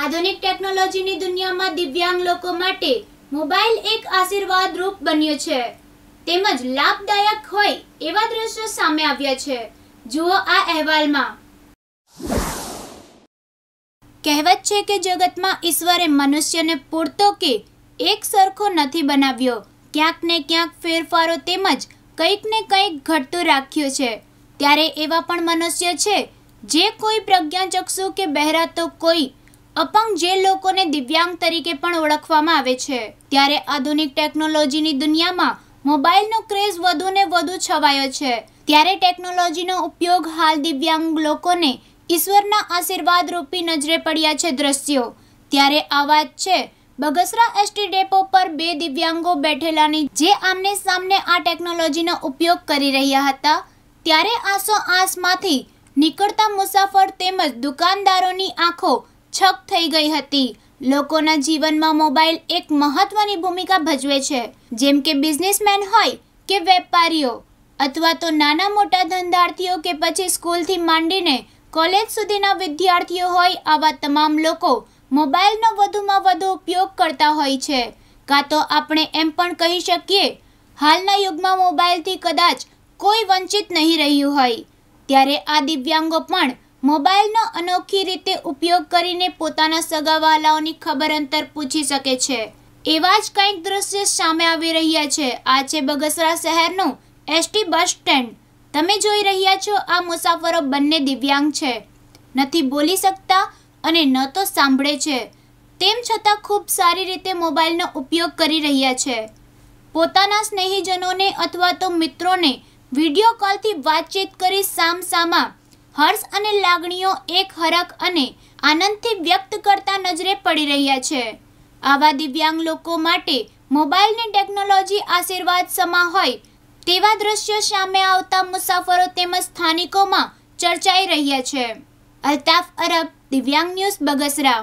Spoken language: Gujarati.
આધુનિક ટેકનોલોજીની દુનિયામાં દિવ્યાંગ લોકો માટે મોબાઈલ એક આશીર્વાદ રૂપ બન્યો છે તેમજ લાભદાયક હોય એવા દ્રશ્યો સામે આવ્યા છે જુઓ આ અહેવાલમાં કહેવત છે કે જગતમાં ઈશ્વરે મનુષ્યને પૂરતો કે એક સરખો નથી બનાવ્યો ક્યાંક ને ક્યાંક ફેરફારો તેમજ કંઈક ને કંઈક ઘટતું રાખ્યું છે ત્યારે એવા પણ મનુષ્ય છે જે કોઈ પ્રજ્ઞાચક્ષુ કે બહેરા તો કોઈ અપંગ જે લોકોને દિવ્યાંગ તરીકે પણ ઓળખવામાં આવે છે ત્યારે આધુનિક ટેકનોલોજીની દુનિયામાં મોબાઈલનો ક્રેઝ વધુ ને વધુ છવાયો છે ત્યારે ટેકનોલોજીનો ઉપયોગ હાલ દિવ્યાંગ લોકોને ઈશ્વરના આશીર્વાદ રૂપી નજરે પડ્યા છે દ્રશ્યો ત્યારે આ વાત છે બગસરા એસટી ડેપો પર બે દિવ્યાંગો બેઠેલાની જે આમને સામને આ ટેકનોલોજીનો ઉપયોગ કરી રહ્યા હતા ત્યારે આસો આસમાંથી નીકળતા મુસાફર તેમજ દુકાનદારોની આંખો છક થઈ ગઈ હતી લોકોના જીવનમાં મોબાઈલ એક મહત્વની ભૂમિકા ભજવે છે જેમ કે બિઝનેસમેન હોય કે વેપારીઓ અથવા તો નાના મોટા ધંધાર્થીઓ કે પછી સ્કૂલથી માંડીને કોલેજ સુધીના વિદ્યાર્થીઓ હોય આવા તમામ લોકો મોબાઈલનો વધુમાં વધુ ઉપયોગ કરતા હોય છે કાં તો આપણે એમ પણ કહી શકીએ હાલના યુગમાં મોબાઈલથી કદાચ કોઈ વંચિત નહીં રહ્યું હોય ત્યારે આ દિવ્યાંગો પણ મોબાઈલનો અનોખી રીતે ઉપયોગ કરીને પોતાના સગાવાલાઓની ખબર અંતર પૂછી શકે છે એવા જ કંઈક દ્રશ્ય સામે આવી રહ્યા છે આ છે બગસરા શહેરનું એસટી બસ સ્ટેન્ડ તમે જોઈ રહ્યા છો આ મુસાફરો બંને દિવ્યાંગ છે નથી બોલી શકતા અને ન તો સાંભળે છે તેમ છતાં ખૂબ સારી રીતે મોબાઈલનો ઉપયોગ કરી રહ્યા છે પોતાના સ્નેહીજનોને અથવા તો મિત્રોને વિડીયો કોલથી વાતચીત કરી સામસામા હર્ષ અને લાગણીઓ એક હરખ અને આનંદથી વ્યક્ત કરતા નજરે પડી રહ્યા છે આવા દિવ્યાંગ લોકો માટે મોબાઈલની ટેકનોલોજી આશીર્વાદ સમા હોય તેવા દ્રશ્યો સામે આવતા મુસાફરો તેમજ સ્થાનિકોમાં ચર્ચાઈ રહ્યા છે અલ્તાફ અરબ દિવ્યાંગ ન્યૂઝ બગસરા